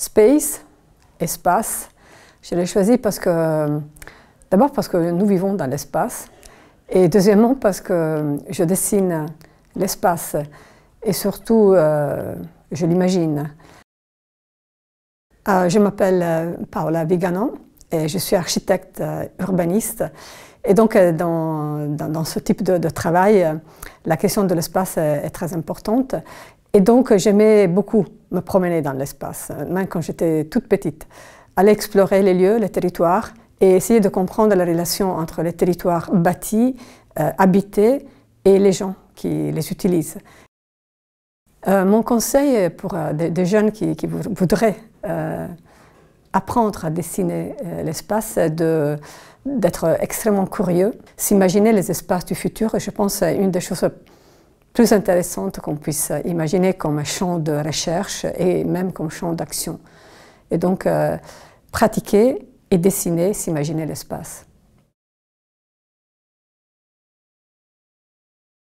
Space, espace, je l'ai choisi parce que, d'abord parce que nous vivons dans l'espace, et deuxièmement parce que je dessine l'espace, et surtout, euh, je l'imagine. Euh, je m'appelle euh, Paola Viganon, et je suis architecte urbaniste. Et donc, dans, dans, ce type de, travail, la question de l'espace est, très importante. Et donc, j'aimais beaucoup me promener dans l'espace, même quand j'étais toute petite. Aller explorer les lieux, les territoires, et essayer de comprendre la relation entre les territoires bâtis, euh, habités, et les gens qui les utilisent. Euh, mon conseil pour euh, des, jeunes qui, voudraient apprendre à dessiner l'espace, de d'être extrêmement curieux, s'imaginer les espaces du futur. Et je pense une des choses plus intéressante qu'on puisse imaginer comme champ de recherche et même comme champ d'action. Et donc, euh, pratiquer et dessiner, s'imaginer l'espace.